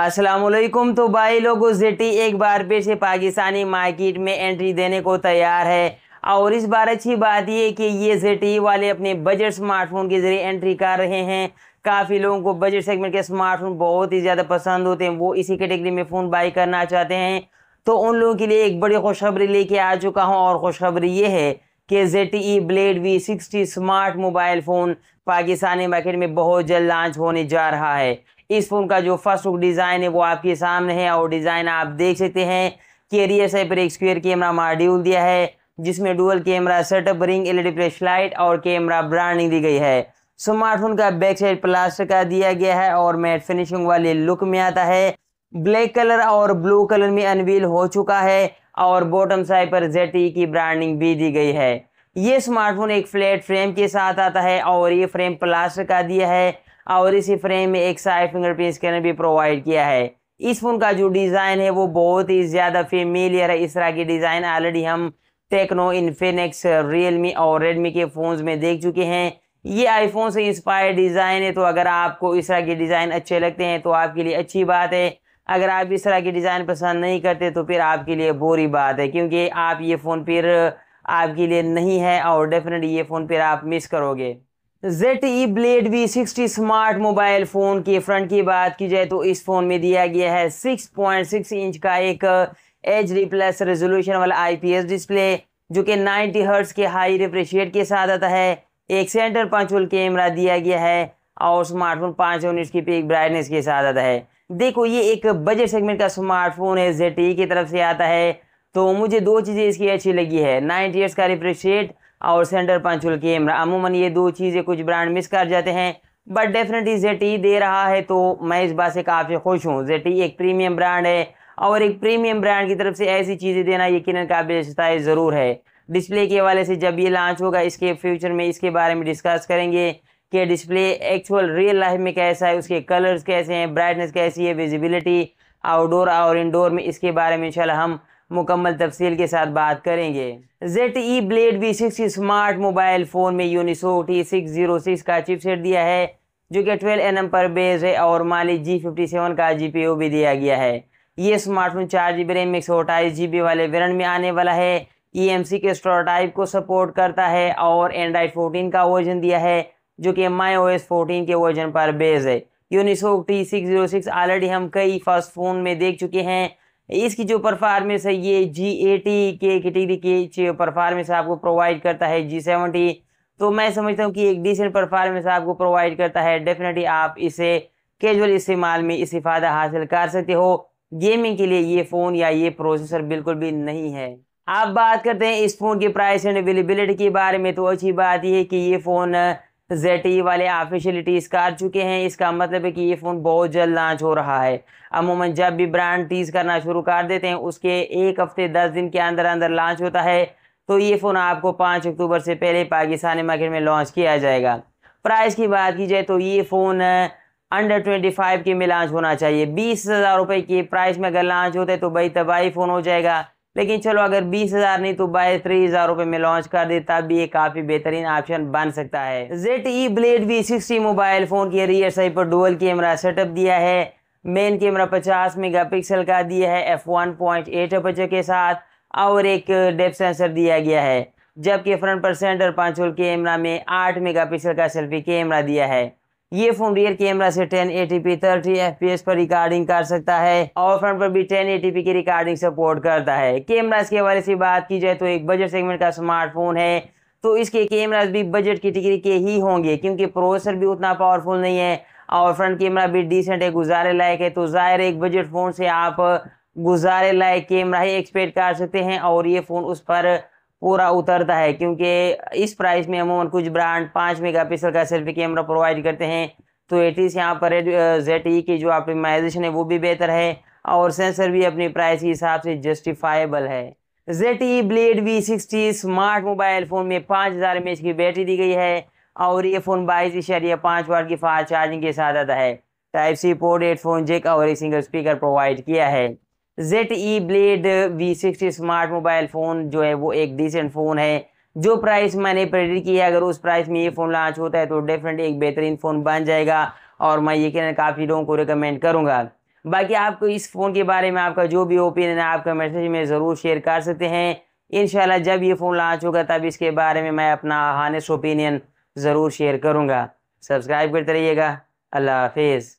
असलकुम तो भाई लोगो जेटी एक बार फिर से पाकिस्तानी मार्केट में एंट्री देने को तैयार है और इस बार अच्छी बात ये कि ये जेटी वाले अपने बजट स्मार्टफोन के ज़रिए एंट्री कर रहे हैं काफ़ी लोगों को बजट सेगमेंट के स्मार्टफोन बहुत ही ज़्यादा पसंद होते हैं वो इसी कैटेगरी में फ़ोन बाई करना चाहते हैं तो उन लोगों के लिए एक बड़ी खुशखबरी लेके आ चुका हूँ और खुशखबरी ये है कि ZTE blade V sixty smart mobile phone Pakistani market में बहुत जल्द लॉन्च होने जा रहा है इस फ़ोन का जो फर्स्ट लुक डिज़ाइन है वो आपके सामने है और डिज़ाइन आप देख सकते हैं केरियर साइड पर एक स्क्वेयर कैमरा मॉड्यूल दिया है जिसमें dual camera setup ring LED flash light और कैमरा ब्रांडिंग दी गई है स्मार्टफोन का बैक साइड प्लास्टर का दिया गया है और मैट फिनिशिंग वाले लुक में आता है ब्लैक कलर और ब्लू कलर में अनवील हो चुका है और बॉटम साइड पर जेट e की ब्रांडिंग भी दी गई है ये स्मार्टफोन एक फ्लैट फ्रेम के साथ आता है और ये फ्रेम प्लास्टर का दिया है और इसी फ्रेम में एक साइड फिंगरप्रिंट स्कैनर भी प्रोवाइड किया है इस फ़ोन का जो डिज़ाइन है वो बहुत ही ज़्यादा फेमिलियर है इस तरह की डिज़ाइन ऑलरेडी हम टेक्नो इन्फिनिक्स रियलमी और रेडमी के फ़ोन्स में देख चुके हैं ये आईफोन से इंस्पायर डिज़ाइन है तो अगर आपको इस तरह के डिज़ाइन अच्छे लगते हैं तो आपके लिए अच्छी बात है अगर आप इस तरह की डिज़ाइन पसंद नहीं करते तो फिर आपके लिए बुरी बात है क्योंकि आप ये फ़ोन फिर आपके लिए नहीं है और डेफिनेटली ये फ़ोन फिर आप मिस करोगे ZTE blade V sixty smart mobile phone के फ्रंट की बात की जाए तो इस फ़ोन में दिया गया है सिक्स पॉइंट सिक्स इंच का एक एच डी प्लस रेजोल्यूशन वाला आई पी एस डिस्प्ले जो कि नाइनटी हर्ट्स के हाई रिफ्रेश के साथ आता है एक सेंटर पांच वोल्ट कैमरा दिया गया है और स्मार्टफोन पाँच यूनिट की पीक ब्राइटनेस के साथ आता है देखो ये एक बजट सेगमेंट का स्मार्टफोन है जेट ई e की तरफ से आता है तो मुझे दो चीज़ें इसकी अच्छी लगी है नाइन्टी हर्ट्स का रिफ्रेश और सेंटर पंचुल कैमरा अमूमन ये दो चीज़ें कुछ ब्रांड मिस कर जाते हैं बट डेफिनेटली जेट दे रहा है तो मैं इस बात से काफ़ी खुश हूँ जेट एक प्रीमियम ब्रांड है और एक प्रीमियम ब्रांड की तरफ से ऐसी चीज़ें देना यकीन काबिल शताए ज़रूर है डिस्प्ले के हवाले से जब ये लॉन्च होगा इसके फ्यूचर में इसके बारे में डिस्कस करेंगे कि डिस्प्ले एक्चुअल रियल लाइफ में कैसा है उसके कलर्स कैसे हैं ब्राइटनेस कैसी है विजिबिलिटी आउटडोर और इंडोर में इसके बारे में इन हम मुकम्मल तफसील के साथ बात करेंगे ZTE blade V six smart mobile phone में Unisoc T six zero six का चिपसेट दिया है जो कि ट्वेल्व एन पर बेस है और माली जी फिफ्टी सेवन का जी पी भी दिया गया है ये स्मार्टफोन चार जी बी रैम एक सौ अट्ठाईस जी बी वाले वेरन में आने वाला है ई एम सी के टाइप को सपोर्ट करता है और एंड्राइड फोर्टीन का वर्जन दिया है जो कि माई ओ एस फोर्टीन के वर्जन पर बेस है Unisoc T six zero six already हम कई फर्स्ट फोन में देख चुके हैं इसकी जो परफॉर्मेंस है ये जी एटी के कैटेगरी के परफार्मेंस आपको प्रोवाइड करता है जी सेवेंटी तो मैं समझता हूँ कि एक डिसेंट परफॉर्मेंस आपको प्रोवाइड करता है डेफिनेटली आप इसे कैजुअल इस्तेमाल में फायदा हासिल कर सकते हो गेमिंग के लिए ये फ़ोन या ये प्रोसेसर बिल्कुल भी नहीं है आप बात करते हैं इस फ़ोन के प्राइस एंड अवेलेबिलिटी के बारे में तो अच्छी बात यह है कि ये फ़ोन जेड ई e वाले ऑफिशियलिटी टीज आ चुके हैं इसका मतलब है कि ये फ़ोन बहुत जल्द लॉन्च हो रहा है अमूमन जब भी ब्रांड टीज़ करना शुरू कर देते हैं उसके एक हफ्ते दस दिन के अंदर अंदर लॉन्च होता है तो ये फ़ोन आपको पाँच अक्टूबर से पहले पाकिस्तानी मार्केट में लॉन्च किया जाएगा प्राइस की बात की जाए तो ये फ़ोन अंडर ट्वेंटी फाइव के में लॉन्च होना चाहिए बीस हज़ार रुपये की प्राइस में अगर लॉन्च होते तो भाई तबाही फ़ोन हो जाएगा लेकिन चलो अगर बीस हज़ार नहीं तो बाई थ्री हज़ार रुपए में लॉन्च कर देता भी ये काफ़ी बेहतरीन ऑप्शन बन सकता है ZTE blade V sixty mobile phone के रियर साइड पर डुअल कैमरा सेटअप दिया है मेन कैमरा 50 मेगापिक्सल का दिया है F one point eight aperture के साथ और एक डेप सेंसर दिया गया है जबकि फ्रंट पर सेंटर पांचोल कैमरा में आठ पिक्सल का सेल्फी कैमरा दिया है ये फोन रियर कैमरा से 1080p पी एस पर रिकॉर्डिंग कर सकता है और फ्रंट पर भी 1080p की रिकॉर्डिंग सपोर्ट करता है कैमराज के हवाले से बात की जाए तो एक बजट सेगमेंट का स्मार्टफोन है तो इसके कैमराज भी बजट की कैटेगरी के ही होंगे क्योंकि प्रोसेसर भी उतना पावरफुल नहीं है और फ्रंट कैमरा भी डिसेंट है गुजारे लायक है तो ज़ाहिर एक बजट फ़ोन से आप गुजारे लायक कैमरा ही एक्सपेक्ट कर सकते हैं और ये फ़ोन उस पर पूरा उतरता है क्योंकि इस प्राइस में अमूमन कुछ ब्रांड पाँच पिक्सल का सेल्फी कैमरा प्रोवाइड करते हैं तो एटीस यहाँ पर जेड ई uh, e की जो ऑप्टिमाइजेशन है वो भी बेहतर है और सेंसर भी अपनी प्राइस के हिसाब से जस्टिफाइबल है ZTE blade V sixty smart mobile phone में पाँच हज़ार एम की बैटरी दी गई है और ये फ़ोन बाईस इशारिया पाँच वाट की फास्ट चार्जिंग के साथ आता है type C port phone jack और एक सिंगल स्पीकर प्रोवाइड किया है ZTE blade V sixty smart mobile phone जो है वो एक डिसेंट फ़ोन है जो प्राइस मैंने प्रेडिक किया है अगर उस प्राइस में ये फ़ोन लॉन्च होता है तो डेफिनेटली एक बेहतरीन फ़ोन बन जाएगा और मैं ये कहना काफ़ी लोगों को रिकमेंड करूँगा बाकी आपको इस फ़ोन के बारे में आपका जो भी ओपिनियन है आपका मैसेज में ज़रूर शेयर कर सकते हैं इन जब ये फ़ोन लॉन्च होगा तब इसके बारे में मैं अपना हानेस्ट ओपिनियन ज़रूर शेयर करूँगा सब्सक्राइब करते रहिएगा अल्लाह हाफिज़